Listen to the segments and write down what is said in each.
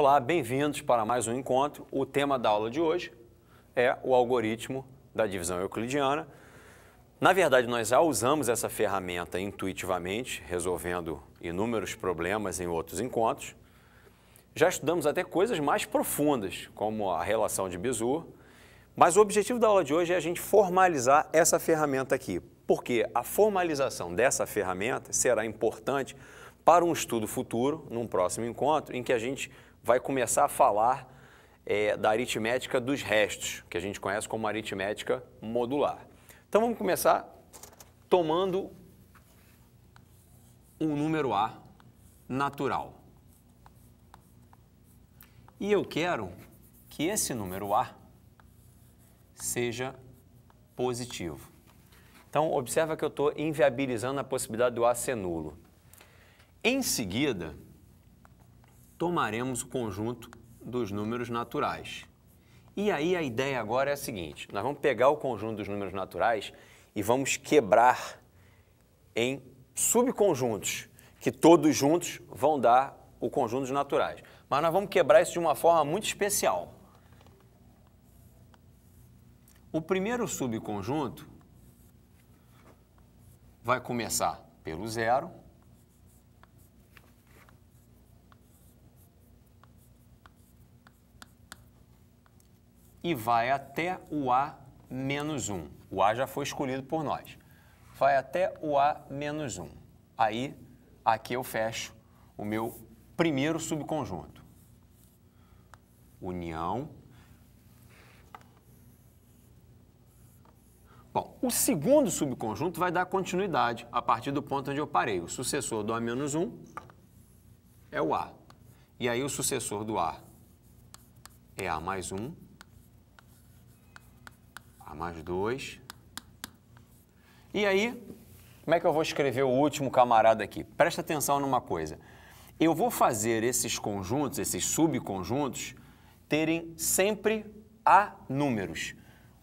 Olá, bem-vindos para mais um encontro. O tema da aula de hoje é o algoritmo da divisão euclidiana. Na verdade, nós já usamos essa ferramenta intuitivamente, resolvendo inúmeros problemas em outros encontros. Já estudamos até coisas mais profundas, como a relação de Bezout, mas o objetivo da aula de hoje é a gente formalizar essa ferramenta aqui, porque a formalização dessa ferramenta será importante para um estudo futuro, num próximo encontro, em que a gente vai começar a falar é, da aritmética dos restos, que a gente conhece como aritmética modular. Então vamos começar tomando um número A natural. E eu quero que esse número A seja positivo. Então, observa que eu estou inviabilizando a possibilidade do A ser nulo. Em seguida, tomaremos o conjunto dos números naturais. E aí a ideia agora é a seguinte: nós vamos pegar o conjunto dos números naturais e vamos quebrar em subconjuntos, que todos juntos vão dar o conjunto dos naturais. Mas nós vamos quebrar isso de uma forma muito especial. O primeiro subconjunto vai começar pelo zero e vai até o A menos 1. O A já foi escolhido por nós. Vai até o A menos 1. Aí, aqui eu fecho o meu primeiro subconjunto. União. Bom, o segundo subconjunto vai dar continuidade a partir do ponto onde eu parei. O sucessor do A menos 1 é o A. E aí o sucessor do A é A mais 1 a mais 2. E aí, como é que eu vou escrever o último camarada aqui? Presta atenção numa coisa. Eu vou fazer esses conjuntos, esses subconjuntos, terem sempre A números.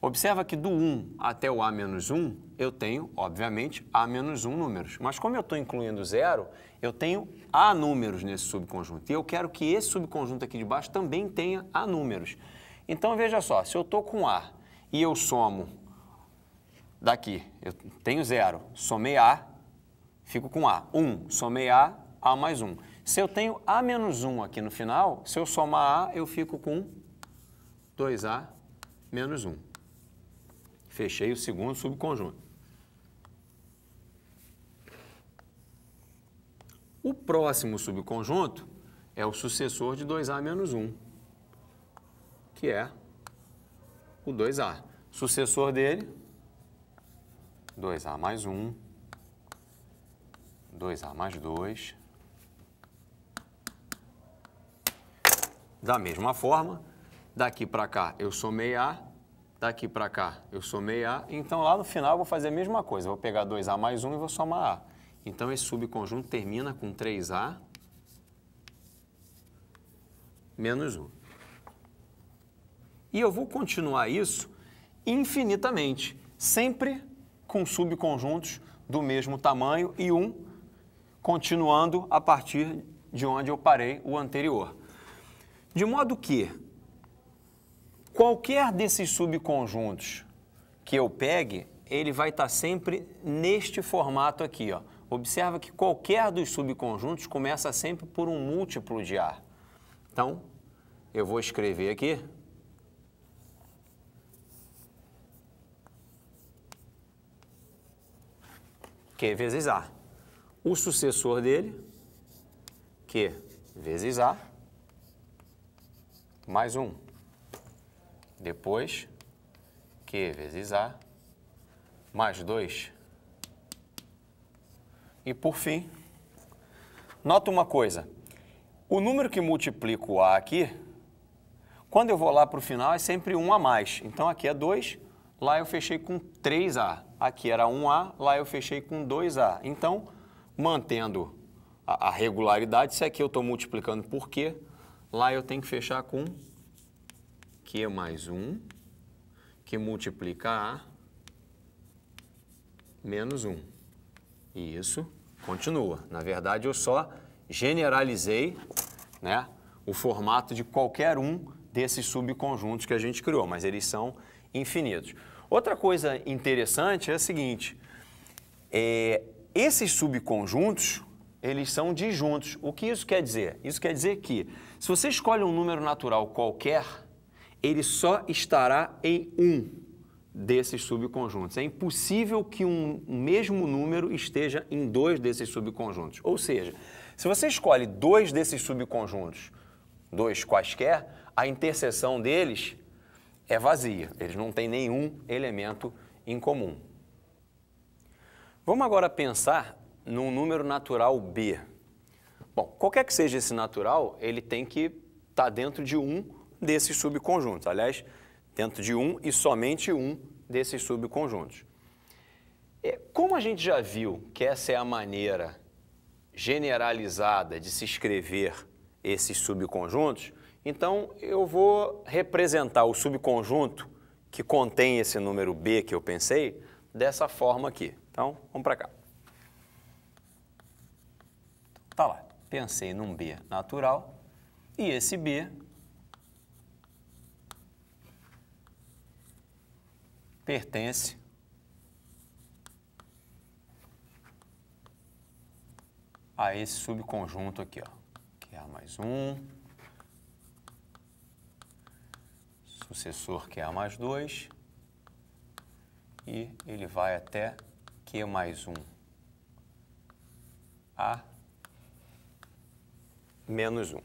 Observa que do 1 até o A-1, menos eu tenho, obviamente, A-1 menos números. Mas como eu estou incluindo zero, eu tenho A números nesse subconjunto. E eu quero que esse subconjunto aqui de baixo também tenha A números. Então, veja só, se eu estou com A e eu somo daqui, eu tenho zero, somei A, fico com A. 1, um, somei A, A mais 1. Um. Se eu tenho A menos 1 aqui no final, se eu somar A, eu fico com 2A menos 1. Fechei o segundo subconjunto. O próximo subconjunto é o sucessor de 2A menos 1, que é o 2A. Sucessor dele, 2A mais 1, 2A mais 2. Da mesma forma, daqui para cá eu somei A, daqui para cá eu somei A, então lá no final eu vou fazer a mesma coisa, vou pegar 2A mais 1 e vou somar A. Então esse subconjunto termina com 3A menos 1. E eu vou continuar isso infinitamente, sempre com subconjuntos do mesmo tamanho e um continuando a partir de onde eu parei o anterior. De modo que qualquer desses subconjuntos que eu pegue, ele vai estar tá sempre neste formato aqui. Ó. Observa que qualquer dos subconjuntos começa sempre por um múltiplo de A. Então, eu vou escrever aqui Q vezes A. O sucessor dele, Q vezes A, mais 1. Depois, Q vezes A, mais 2. E por fim, nota uma coisa. O número que multiplica o A aqui, quando eu vou lá para o final, é sempre 1 a mais. Então, aqui é 2, Lá eu fechei com 3A. Aqui era 1A, lá eu fechei com 2A. Então, mantendo a, a regularidade, se aqui é eu estou multiplicando por Q, lá eu tenho que fechar com Q mais 1, que multiplica A menos 1. E isso continua. Na verdade, eu só generalizei né, o formato de qualquer um desses subconjuntos que a gente criou, mas eles são infinitos. Outra coisa interessante é a seguinte, é, esses subconjuntos, eles são disjuntos. O que isso quer dizer? Isso quer dizer que se você escolhe um número natural qualquer, ele só estará em um desses subconjuntos. É impossível que um mesmo número esteja em dois desses subconjuntos. Ou seja, se você escolhe dois desses subconjuntos, dois quaisquer, a interseção deles é vazia, eles não têm nenhum elemento em comum. Vamos agora pensar num número natural B. Bom, qualquer que seja esse natural, ele tem que estar tá dentro de um desses subconjuntos. Aliás, dentro de um e somente um desses subconjuntos. É, como a gente já viu que essa é a maneira generalizada de se escrever esses subconjuntos, então, eu vou representar o subconjunto que contém esse número B que eu pensei dessa forma aqui. Então, vamos para cá. Tá lá. Pensei num B natural e esse B pertence a esse subconjunto aqui, ó, que é A mais um sucessor que é A mais 2, e ele vai até Q mais 1. A menos 1.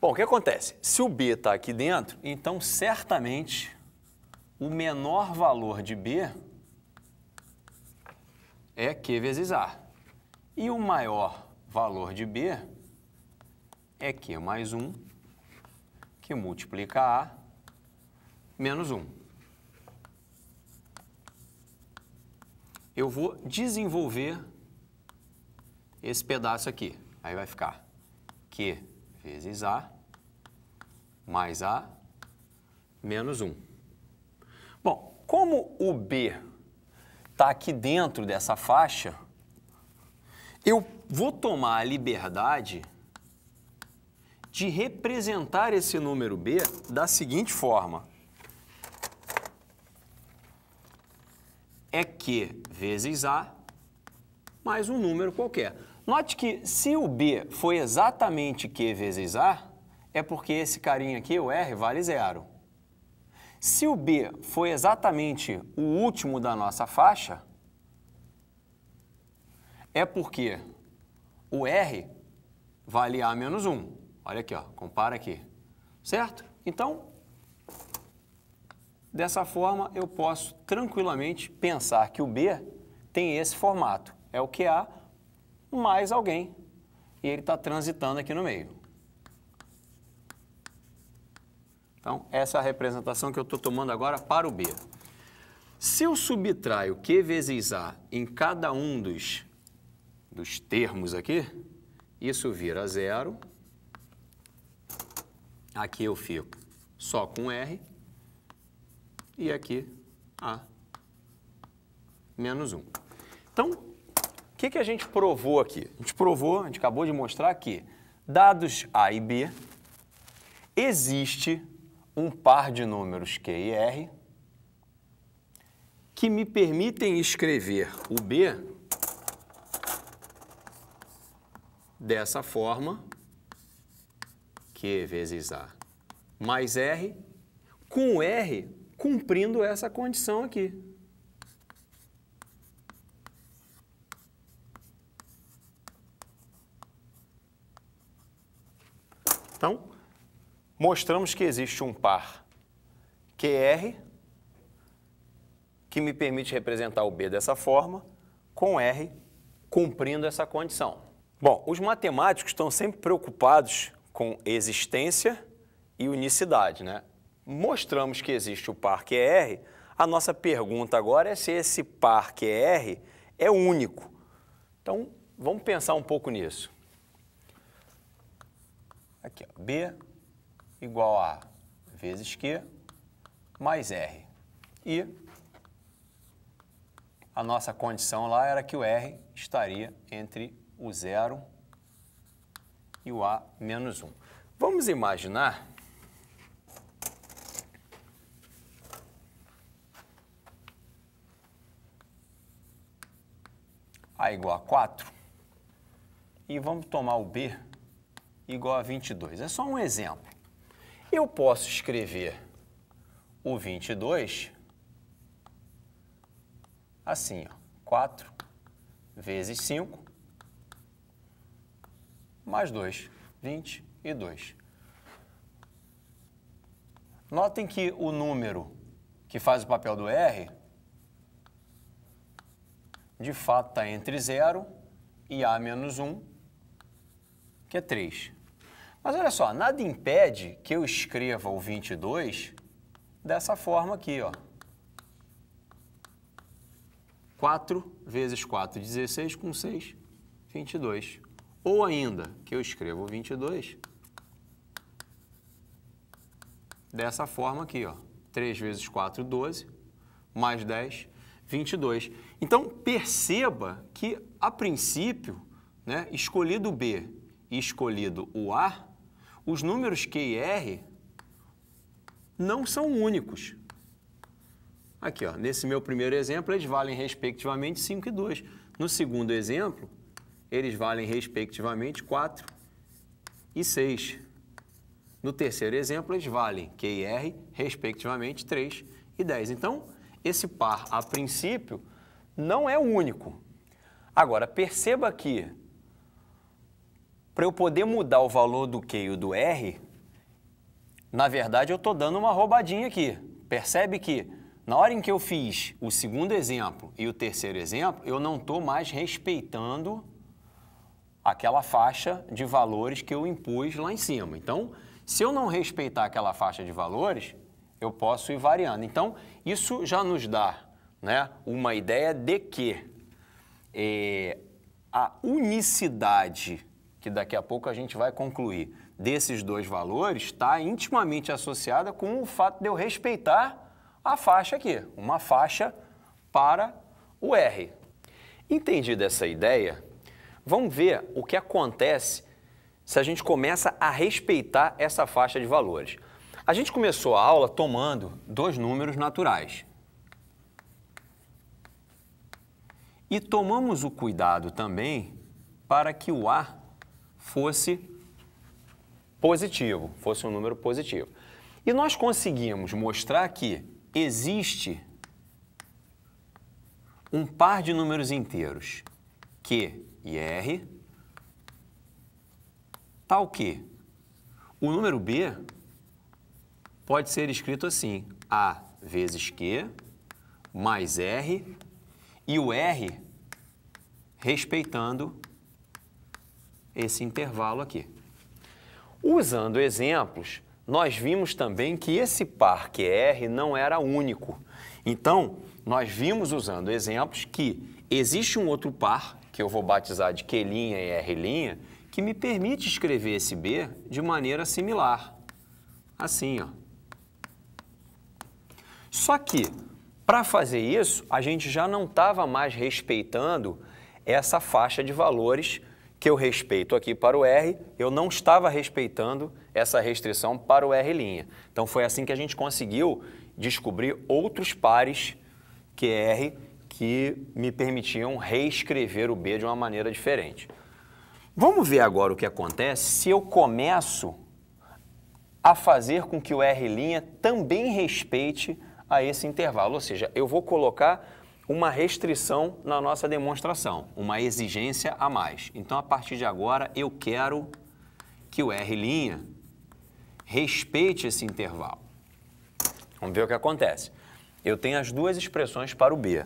Bom, o que acontece? Se o B está aqui dentro, então certamente o menor valor de B é Q vezes A. E o maior valor de B é Q mais 1 que multiplica A menos 1. Eu vou desenvolver esse pedaço aqui. Aí vai ficar Q vezes A mais A menos 1. Bom, como o B está aqui dentro dessa faixa, eu vou tomar a liberdade de representar esse número B da seguinte forma. É Q vezes A mais um número qualquer. Note que se o B foi exatamente Q vezes A, é porque esse carinha aqui, o R, vale zero. Se o B foi exatamente o último da nossa faixa, é porque o R vale A menos 1. Olha aqui, ó, compara aqui. Certo? Então, dessa forma eu posso tranquilamente pensar que o B tem esse formato. É o QA mais alguém. E ele está transitando aqui no meio. Então, essa é a representação que eu estou tomando agora para o B. Se eu subtraio Q vezes A em cada um dos, dos termos aqui, isso vira zero Aqui eu fico só com R e aqui A menos 1. Então, o que, que a gente provou aqui? A gente provou, a gente acabou de mostrar que dados A e B, existe um par de números Q e R que me permitem escrever o B dessa forma vezes A mais R, com R cumprindo essa condição aqui. Então, mostramos que existe um par QR que me permite representar o B dessa forma, com R cumprindo essa condição. Bom, os matemáticos estão sempre preocupados com existência e unicidade. Né? Mostramos que existe o par QR, a nossa pergunta agora é se esse par QR é único. Então, vamos pensar um pouco nisso. Aqui, ó, B igual a vezes Q mais R. E a nossa condição lá era que o R estaria entre o zero e o A menos 1. Vamos imaginar A igual a 4 e vamos tomar o B igual a 22. É só um exemplo. Eu posso escrever o 22 assim, ó, 4 vezes 5 mais 2, 22. Notem que o número que faz o papel do R, de fato está entre 0 e A menos 1, que é 3. Mas olha só, nada impede que eu escreva o 22 dessa forma aqui, ó. 4 vezes 4, 16, com 6, 22. Ou ainda que eu escrevo 22 dessa forma aqui, ó. 3 vezes 4, 12, mais 10, 22. Então, perceba que, a princípio, né, escolhido B e escolhido o A, os números Q e R não são únicos. Aqui, ó, nesse meu primeiro exemplo, eles valem respectivamente 5 e 2. No segundo exemplo, eles valem respectivamente 4 e 6. No terceiro exemplo, eles valem Q e R, respectivamente 3 e 10. Então, esse par, a princípio, não é único. Agora, perceba que, para eu poder mudar o valor do Q e do R, na verdade, eu estou dando uma roubadinha aqui. Percebe que, na hora em que eu fiz o segundo exemplo e o terceiro exemplo, eu não estou mais respeitando aquela faixa de valores que eu impus lá em cima. Então, se eu não respeitar aquela faixa de valores, eu posso ir variando. Então, isso já nos dá né, uma ideia de que é, a unicidade, que daqui a pouco a gente vai concluir, desses dois valores está intimamente associada com o fato de eu respeitar a faixa aqui, uma faixa para o R. Entendida essa ideia, Vamos ver o que acontece se a gente começa a respeitar essa faixa de valores. A gente começou a aula tomando dois números naturais. E tomamos o cuidado também para que o A fosse positivo, fosse um número positivo. E nós conseguimos mostrar que existe um par de números inteiros que e R, tal tá que o número B pode ser escrito assim, A vezes Q mais R e o R respeitando esse intervalo aqui. Usando exemplos, nós vimos também que esse par QR é não era único. Então, nós vimos usando exemplos que existe um outro par que eu vou batizar de Q' e R', que me permite escrever esse B de maneira similar. Assim, ó. Só que, para fazer isso, a gente já não estava mais respeitando essa faixa de valores que eu respeito aqui para o R, eu não estava respeitando essa restrição para o R'. Então, foi assim que a gente conseguiu descobrir outros pares que é R que me permitiam reescrever o B de uma maneira diferente. Vamos ver agora o que acontece se eu começo a fazer com que o R' também respeite a esse intervalo, ou seja, eu vou colocar uma restrição na nossa demonstração, uma exigência a mais. Então, a partir de agora, eu quero que o R' respeite esse intervalo. Vamos ver o que acontece. Eu tenho as duas expressões para o B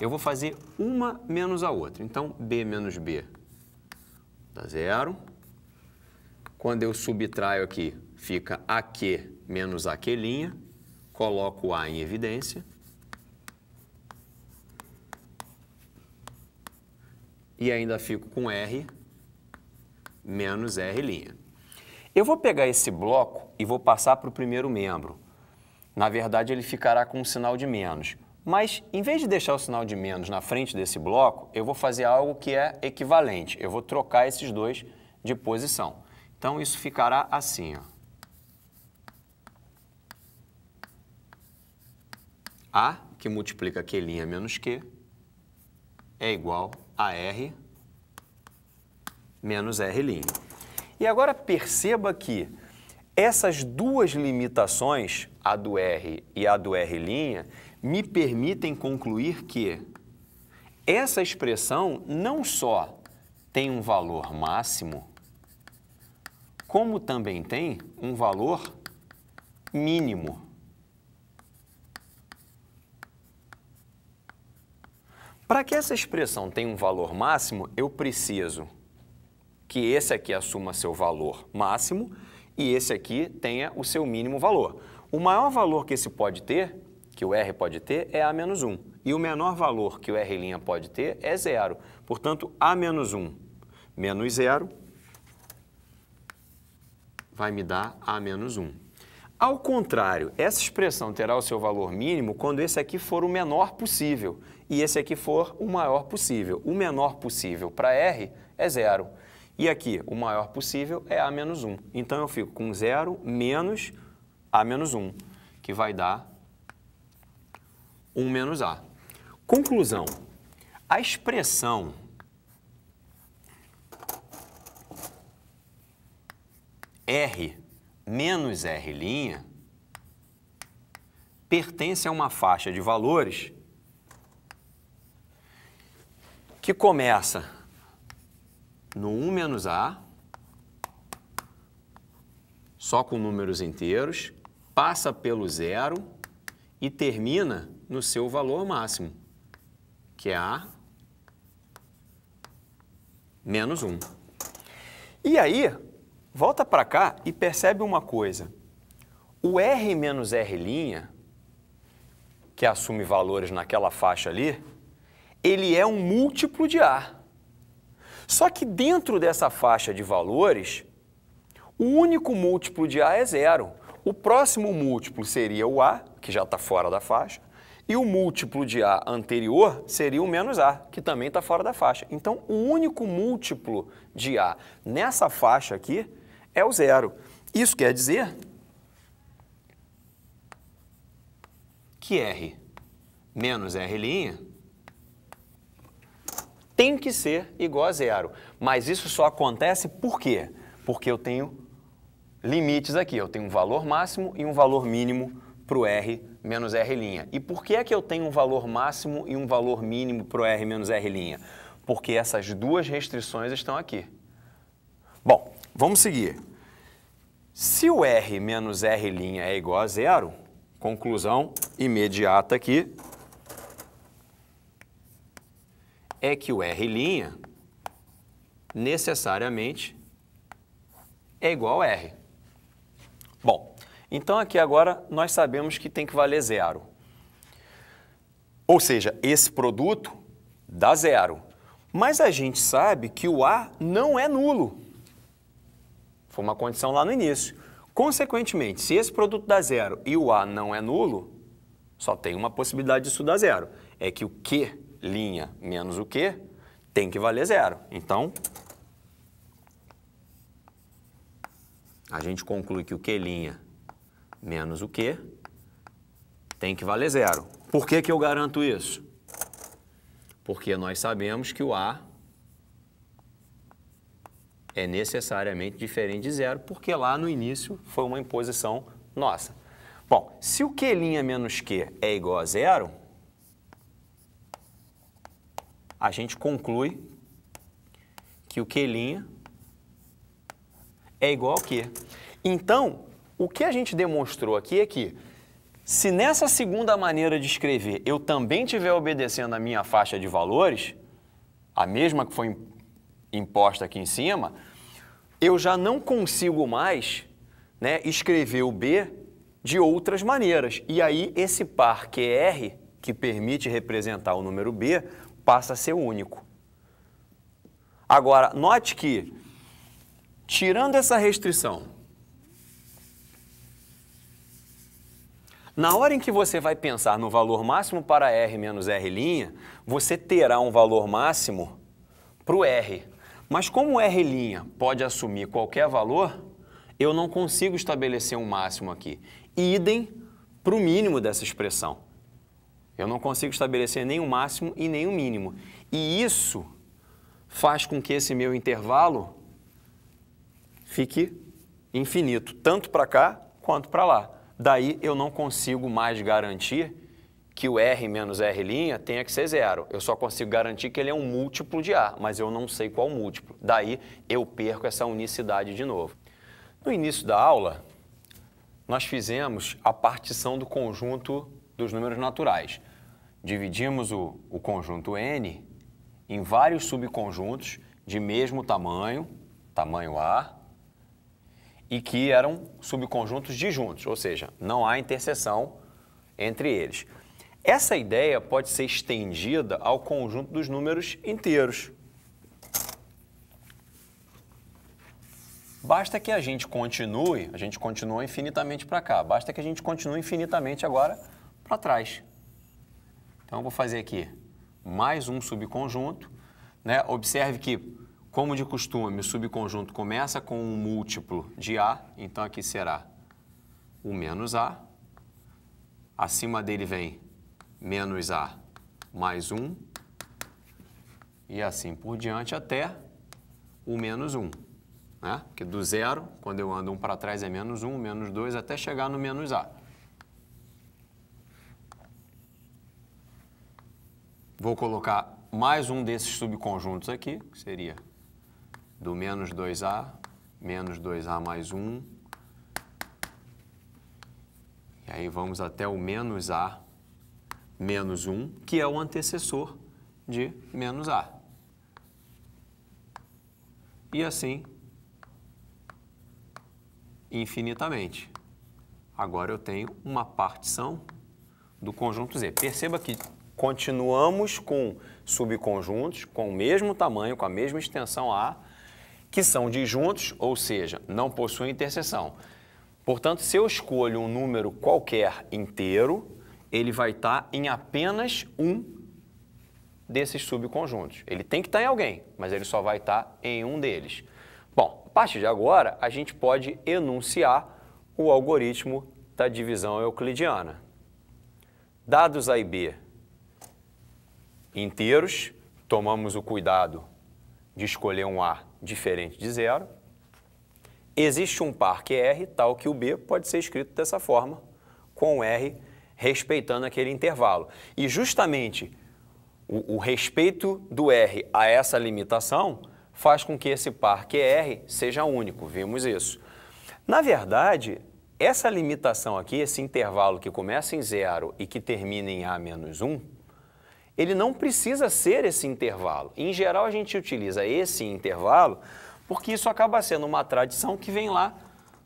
eu vou fazer uma menos a outra. Então, B menos B dá zero. Quando eu subtraio aqui, fica AQ menos AQ'inha. Coloco A em evidência. E ainda fico com R menos R'. Eu vou pegar esse bloco e vou passar para o primeiro membro. Na verdade, ele ficará com um sinal de menos. Mas, em vez de deixar o sinal de menos na frente desse bloco, eu vou fazer algo que é equivalente. Eu vou trocar esses dois de posição. Então, isso ficará assim. Ó. A, que multiplica Q' menos Q, é igual a R menos R'. E agora perceba que essas duas limitações, a do R e a do R', me permitem concluir que essa expressão não só tem um valor máximo, como também tem um valor mínimo. Para que essa expressão tenha um valor máximo, eu preciso que esse aqui assuma seu valor máximo e esse aqui tenha o seu mínimo valor. O maior valor que esse pode ter que o R pode ter é A-1. menos E o menor valor que o R' pode ter é zero. Portanto, A-1 menos menos zero vai me dar A-1. menos Ao contrário, essa expressão terá o seu valor mínimo quando esse aqui for o menor possível e esse aqui for o maior possível. O menor possível para R é zero. E aqui, o maior possível é A-1. menos Então, eu fico com zero menos A-1, menos que vai dar 1 menos A. Conclusão. A expressão R menos R' pertence a uma faixa de valores que começa no 1 menos A, só com números inteiros, passa pelo zero e termina no seu valor máximo, que é A menos 1. E aí, volta para cá e percebe uma coisa. O R menos R', que assume valores naquela faixa ali, ele é um múltiplo de A. Só que dentro dessa faixa de valores, o único múltiplo de A é zero. O próximo múltiplo seria o A, que já está fora da faixa, e o múltiplo de A anterior seria o menos A, que também está fora da faixa. Então, o único múltiplo de A nessa faixa aqui é o zero. Isso quer dizer que R menos R' tem que ser igual a zero. Mas isso só acontece por quê? Porque eu tenho limites aqui. Eu tenho um valor máximo e um valor mínimo para o R menos R'. E por que é que eu tenho um valor máximo e um valor mínimo para o R menos R'? Porque essas duas restrições estão aqui. Bom, vamos seguir. Se o R menos R' é igual a zero, conclusão imediata aqui é que o R' necessariamente é igual a R. Então aqui agora nós sabemos que tem que valer zero. Ou seja, esse produto dá zero. Mas a gente sabe que o A não é nulo. Foi uma condição lá no início. Consequentemente, se esse produto dá zero e o A não é nulo, só tem uma possibilidade disso dar zero. É que o Q' linha menos o Q tem que valer zero. Então, a gente conclui que o Q' menos o Q tem que valer zero. Por que, que eu garanto isso? Porque nós sabemos que o A é necessariamente diferente de zero, porque lá no início foi uma imposição nossa. Bom, se o Q' menos Q é igual a zero, a gente conclui que o Q' é igual a Q. Então, o que a gente demonstrou aqui é que, se nessa segunda maneira de escrever eu também estiver obedecendo a minha faixa de valores, a mesma que foi imposta aqui em cima, eu já não consigo mais né, escrever o B de outras maneiras. E aí esse par QR, é que permite representar o número B, passa a ser único. Agora, note que, tirando essa restrição, Na hora em que você vai pensar no valor máximo para R menos R', você terá um valor máximo para o R. Mas como R' pode assumir qualquer valor, eu não consigo estabelecer um máximo aqui. Idem para o mínimo dessa expressão. Eu não consigo estabelecer nem o máximo e nem o mínimo. E isso faz com que esse meu intervalo fique infinito, tanto para cá quanto para lá. Daí eu não consigo mais garantir que o R menos R' tenha que ser zero. Eu só consigo garantir que ele é um múltiplo de A, mas eu não sei qual múltiplo. Daí eu perco essa unicidade de novo. No início da aula, nós fizemos a partição do conjunto dos números naturais. Dividimos o, o conjunto N em vários subconjuntos de mesmo tamanho, tamanho A, e que eram subconjuntos disjuntos, ou seja, não há interseção entre eles. Essa ideia pode ser estendida ao conjunto dos números inteiros. Basta que a gente continue, a gente continua infinitamente para cá, basta que a gente continue infinitamente agora para trás. Então, eu vou fazer aqui mais um subconjunto. Né? Observe que como de costume, o subconjunto começa com um múltiplo de A, então aqui será o menos A. Acima dele vem menos A mais 1. E assim por diante até o menos 1. Né? Porque do zero, quando eu ando um para trás é menos 1, menos 2, até chegar no menos A. Vou colocar mais um desses subconjuntos aqui, que seria do menos 2a, menos 2a mais 1. E aí vamos até o menos a, menos 1, que é o antecessor de menos a. E assim, infinitamente. Agora eu tenho uma partição do conjunto Z. Perceba que continuamos com subconjuntos com o mesmo tamanho, com a mesma extensão A, que são disjuntos, ou seja, não possuem interseção. Portanto, se eu escolho um número qualquer inteiro, ele vai estar em apenas um desses subconjuntos. Ele tem que estar em alguém, mas ele só vai estar em um deles. Bom, a partir de agora, a gente pode enunciar o algoritmo da divisão euclidiana. Dados A e B inteiros, tomamos o cuidado de escolher um A diferente de zero, existe um par que é R tal que o B pode ser escrito dessa forma, com R respeitando aquele intervalo. E justamente o, o, respeito do R a essa limitação faz com que esse par que é R seja único, vimos isso. Na verdade, essa limitação aqui, esse intervalo que começa em zero e que termina em A menos 1, ele não precisa ser esse intervalo. Em geral, a gente utiliza esse intervalo porque isso acaba sendo uma tradição que vem lá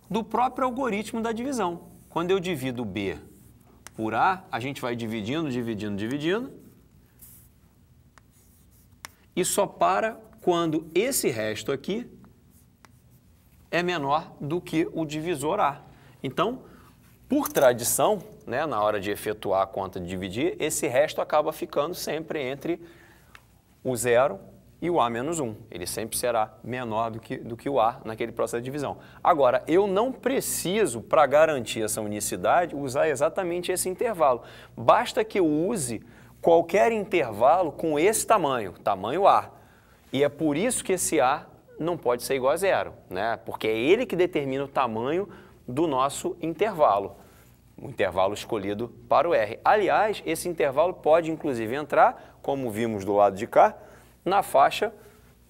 do próprio algoritmo da divisão. Quando eu divido B por A, a gente vai dividindo, dividindo, dividindo e só para quando esse resto aqui é menor do que o divisor A. Então, por tradição, né, na hora de efetuar a conta de dividir, esse resto acaba ficando sempre entre o zero e o A menos 1. Ele sempre será menor do que, do que o A naquele processo de divisão. Agora, eu não preciso, para garantir essa unicidade, usar exatamente esse intervalo. Basta que eu use qualquer intervalo com esse tamanho, tamanho A. E é por isso que esse A não pode ser igual a zero, né? porque é ele que determina o tamanho do nosso intervalo, o intervalo escolhido para o R. Aliás, esse intervalo pode inclusive entrar, como vimos do lado de cá, na faixa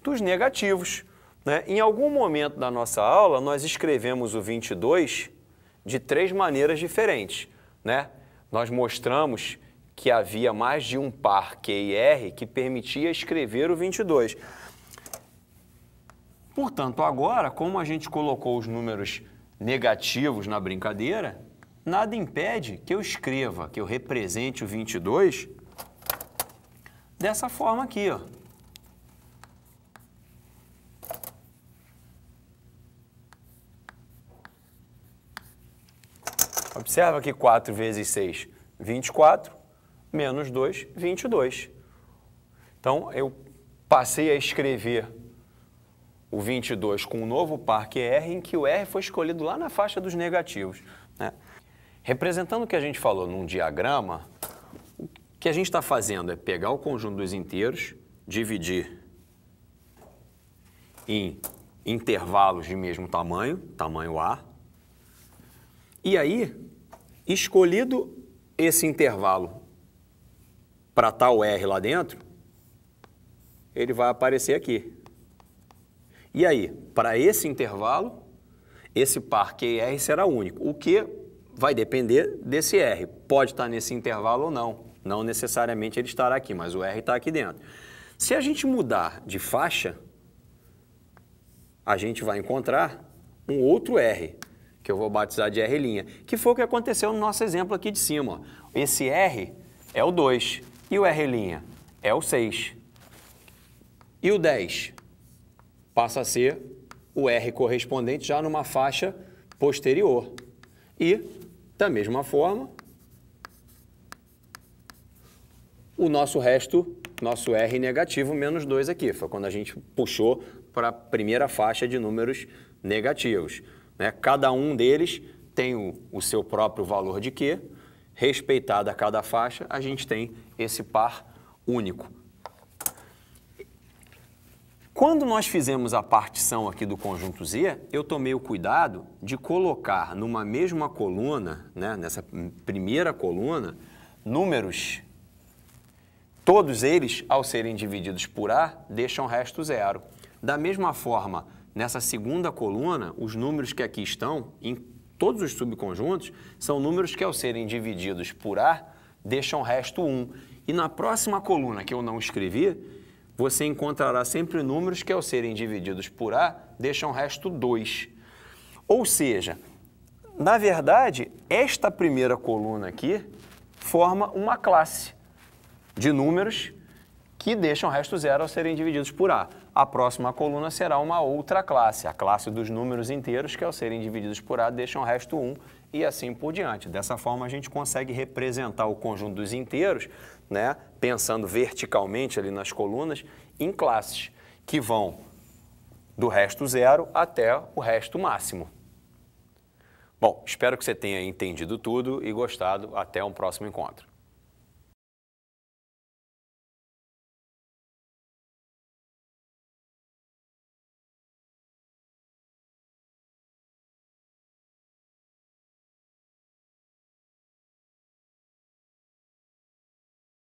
dos negativos. Né? Em algum momento da nossa aula, nós escrevemos o 22 de três maneiras diferentes. Né? Nós mostramos que havia mais de um par Q e R que permitia escrever o 22. Portanto, agora, como a gente colocou os números negativos na brincadeira, nada impede que eu escreva, que eu represente o 22 dessa forma aqui, ó. Observa que 4 vezes 6, 24, menos 2, 22. Então, eu passei a escrever o 22 com o novo parque R, em que o R foi escolhido lá na faixa dos negativos. Né? Representando o que a gente falou num diagrama, o que a gente está fazendo é pegar o conjunto dos inteiros, dividir em intervalos de mesmo tamanho, tamanho A, e aí, escolhido esse intervalo para tal R lá dentro, ele vai aparecer aqui. E aí, para esse intervalo, esse par QR será único, o que vai depender desse R. Pode estar tá nesse intervalo ou não, não necessariamente ele estará aqui, mas o R está aqui dentro. Se a gente mudar de faixa, a gente vai encontrar um outro R, que eu vou batizar de R', que foi o que aconteceu no nosso exemplo aqui de cima. Esse R é o 2 e o R' é o 6. E o 10 passa a ser o R correspondente já numa faixa posterior. E, da mesma forma, o nosso resto, nosso R negativo, menos 2 aqui. Foi quando a gente puxou para a primeira faixa de números negativos. Né? Cada um deles tem o, o seu próprio valor de Q. Respeitada cada faixa, a gente tem esse par único. Quando nós fizemos a partição aqui do conjunto Z, eu tomei o cuidado de colocar numa mesma coluna, né, nessa primeira coluna, números, todos eles, ao serem divididos por A, deixam o resto zero. Da mesma forma, nessa segunda coluna, os números que aqui estão, em todos os subconjuntos, são números que, ao serem divididos por A, deixam o resto 1. E na próxima coluna que eu não escrevi, você encontrará sempre números que, ao serem divididos por A, deixam o resto 2. Ou seja, na verdade, esta primeira coluna aqui forma uma classe de números que deixam o resto zero ao serem divididos por A. A próxima coluna será uma outra classe, a classe dos números inteiros que, ao serem divididos por A, deixam o resto 1 e assim por diante. Dessa forma, a gente consegue representar o conjunto dos inteiros né, pensando verticalmente ali nas colunas, em classes que vão do resto zero até o resto máximo. Bom, espero que você tenha entendido tudo e gostado. Até um próximo encontro.